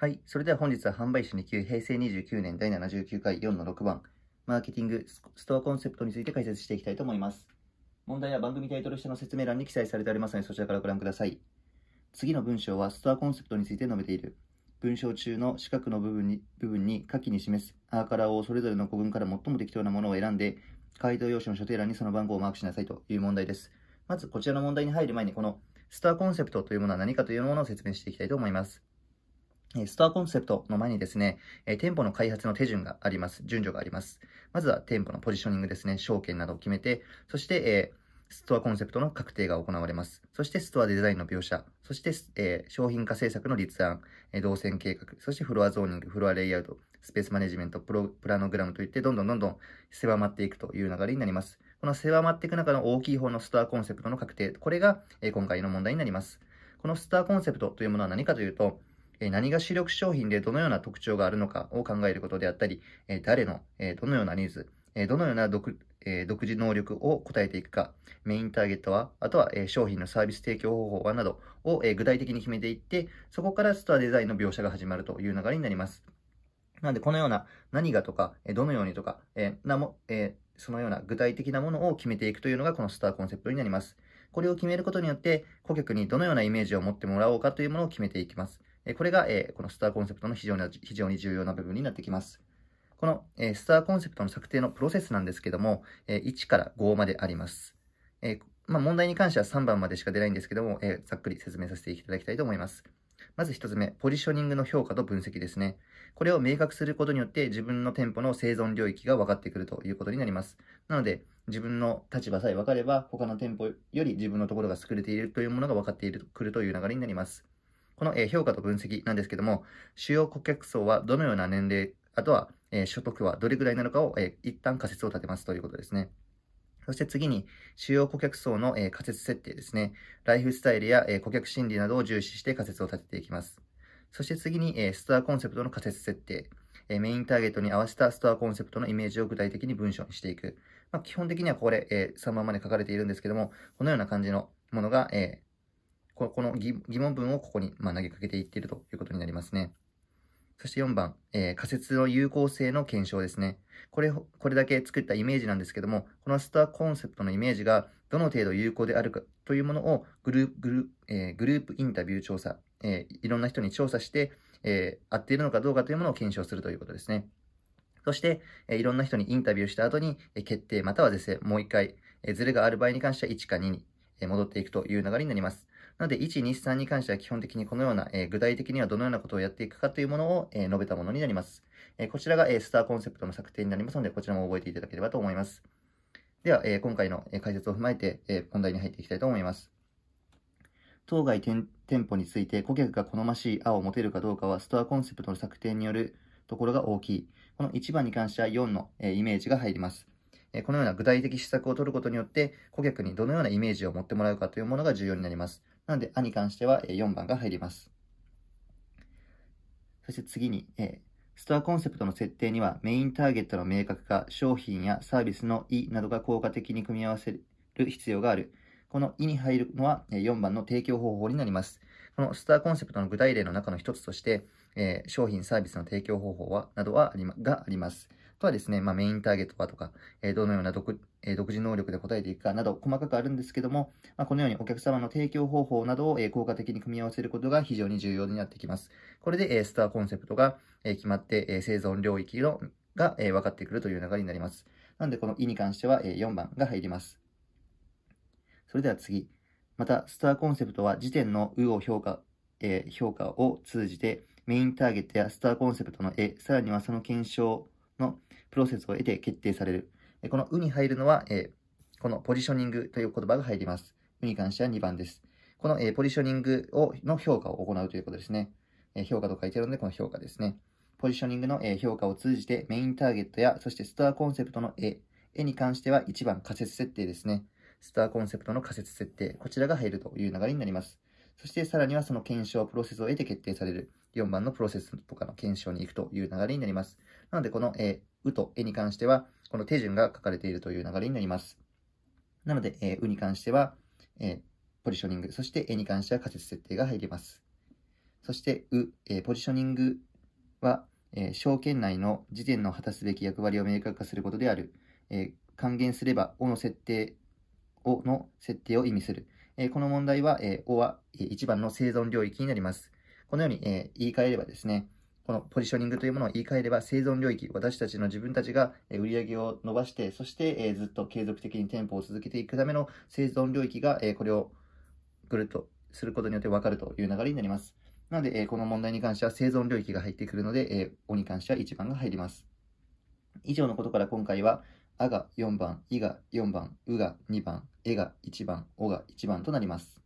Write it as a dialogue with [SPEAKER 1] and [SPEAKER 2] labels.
[SPEAKER 1] はい。それでは本日は販売者2級平成29年第79回4の6番、マーケティングストアコンセプトについて解説していきたいと思います。問題は番組タイトル下の説明欄に記載されておりますので、そちらからご覧ください。次の文章はストアコンセプトについて述べている。文章中の四角の部分に、部分に下記に示すアーカラをそれぞれの語文から最も適当なものを選んで、回答用紙の所定欄にその番号をマークしなさいという問題です。まずこちらの問題に入る前に、このストアコンセプトというものは何かというものを説明していきたいと思います。ストアコンセプトの前にですね、え店舗の開発の手順があります。順序があります。まずは店舗のポジショニングですね、証券などを決めて、そして、えストアコンセプトの確定が行われます。そしてストアデザインの描写、そして、え商品化政策の立案、え動線計画、そしてフロアゾーニング、フロアレイアウト、スペースマネジメント、プロプラノグラムといって、どんどんどんどん狭まっていくという流れになります。この狭まっていく中の大きい方のストアコンセプトの確定、これが、え今回の問題になります。このスターコンセプトというものは何かというと、何が主力商品でどのような特徴があるのかを考えることであったり、誰の、どのようなニーズ、どのような独独自能力を答えていくか、メインターゲットは、あとは商品のサービス提供方法はなどを具体的に決めていって、そこからストアデザインの描写が始まるという流れになります。なので、このような何がとか、どのようにとか、なもそのような具体的なものを決めていくというのがこのスターコンセプトになります。これを決めることによって、顧客にどのようなイメージを持ってもらおうかというものを決めていきます。これが、えこのスターコンセプトの非常に非常に重要な部分になってきます。この、えスターコンセプトの策定のプロセスなんですけども、え1から5まであります。えまあ、問題に関しては3番までしか出ないんですけども、えざっくり説明させていただきたいと思います。まず1つ目、ポジショニングの評価と分析ですね。これを明確することによって自分の店舗の生存領域が分かってくるということになります。なので、自分の立場さえ分かれば、他の店舗より自分のところが優れているというものが分かっているくるという流れになります。この評価と分析なんですけども、主要顧客層はどのような年齢、あとは所得はどれぐらいなのかを一旦仮説を立てますということですね。そして次に、主要顧客層の仮説設定ですね。ライフスタイルや顧客心理などを重視して仮説を立てていきます。そして次に、ストアコンセプトの仮説設定。メインターゲットに合わせたストアコンセプトのイメージを具体的に文章にしていく。まあ、基本的にはこれ、3番まで書かれているんですけども、このような感じのものが、ここの疑問文をここに、まあ、投げかけていっているということになりますね。そして4番、えー、仮説の有効性の検証ですね。これ、これだけ作ったイメージなんですけども、このスターコンセプトのイメージがどの程度有効であるかというものをグルグル、えー、グループインタビュー調査、えー、いろんな人に調査して、え合っているのかどうかというものを検証するということですね。そして、えいろんな人にインタビューした後に、え決定または是正、もう一回、えー、ズレがある場合に関しては1か2に戻っていくという流れになります。なので、1、2、3に関しては基本的にこのような、えー、具体的にはどのようなことをやっていくかというものを、えー、述べたものになります。えー、こちらが、えスターコンセプトの策定になりますので、こちらも覚えていただければと思います。では、え今回の解説を踏まえて、え本題に入っていきたいと思います。当該店舗について顧客が好ましい青を持てるかどうかは、ストアコンセプトの策定によるところが大きい。この1番に関しては4の、えイメージが入ります。このような具体的施策を取ることによって、顧客にどのようなイメージを持ってもらうかというものが重要になります。なので、あに関しては4番が入ります。そして次に、A。ストアコンセプトの設定にはメインターゲットの明確化、商品やサービスの意などが効果的に組み合わせる必要がある。この意に入るのは4番の提供方法になります。このスターコンセプトの具体例の中の一つとして、えー、商品サービスの提供方法は、などはあり、ま、があります。とはですね、まあ、メインターゲットはとか、えどのような独,、え独自能力で答えていくかなど、細かくあるんですけども、まあ、このようにお客様の提供方法などを、え効果的に組み合わせることが非常に重要になってきます。これで、えスターコンセプトが、え決まって、え生存領域のが、え分かってくるという流れになります。なので、この「い」に関しては、え4番が入ります。それでは次。また、スターコンセプトは時点の「う」を評価、え評価を通じて、メインターゲットやスターコンセプトの絵、さらにはその検証のプロセスを得て決定される。このうに入るのは、このポジショニングという言葉が入ります。うに関しては2番です。この、ポジショニングをの評価を行うということですね。評価と書いてあるので、この評価ですね。ポジショニングの、評価を通じてメインターゲットや、そしてストアコンセプトの絵。絵に関しては1番仮説設定ですね。ストアコンセプトの仮説設定。こちらが入るという流れになります。そしてさらにはその検証プロセスを得て決定される。4番のプロセスとかの検証に行くという流れになります。なので、この、えー、うとえに関しては、この手順が書かれているという流れになります。なので、えー、うに関しては、えー、ポジショニング、そしてえに関しては仮説設定が入ります。そして、う、えー、ポジショニングは、えー、証券内の時点の果たすべき役割を明確化することである。えー、還元すれば、おの設定、おの設定を意味する。えー、この問題は、えー、おは、えー、1番の生存領域になります。このように、えー、言い換えればですね、このポジショニングというものを言い換えれば、生存領域、私たちの自分たちが売り上げを伸ばして、そしてずっと継続的に店舗を続けていくための生存領域が、これをぐるっとすることによって分かるという流れになります。なので、この問題に関しては生存領域が入ってくるので、おに関しては1番が入ります。以上のことから今回は、あが4番、いが4番、うが2番、えが1番、おが1番となります。